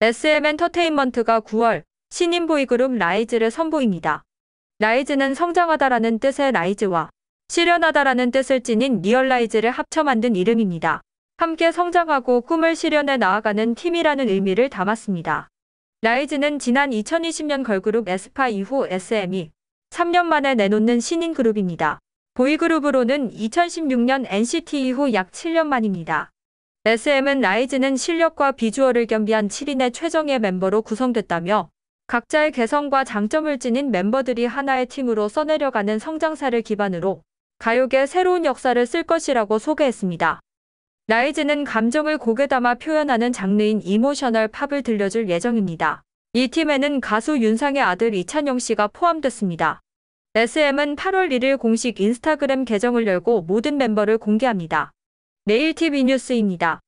SM엔터테인먼트가 9월 신인 보이그룹 라이즈를 선보입니다. 라이즈는 성장하다라는 뜻의 라이즈와 실현하다라는 뜻을 지닌 리얼라이즈를 합쳐 만든 이름입니다. 함께 성장하고 꿈을 실현해 나아가는 팀이라는 의미를 담았습니다. 라이즈는 지난 2020년 걸그룹 에스파 이후 SM이 3년 만에 내놓는 신인 그룹입니다. 보이그룹으로는 2016년 NCT 이후 약 7년 만입니다. SM은 라이즈는 실력과 비주얼을 겸비한 7인의 최정예 멤버로 구성됐다며 각자의 개성과 장점을 지닌 멤버들이 하나의 팀으로 써내려가는 성장사를 기반으로 가요계 새로운 역사를 쓸 것이라고 소개했습니다. 라이즈는 감정을 곡에 담아 표현하는 장르인 이모셔널 팝을 들려줄 예정입니다. 이 팀에는 가수 윤상의 아들 이찬영 씨가 포함됐습니다. SM은 8월 1일 공식 인스타그램 계정을 열고 모든 멤버를 공개합니다. 네일TV 뉴스입니다.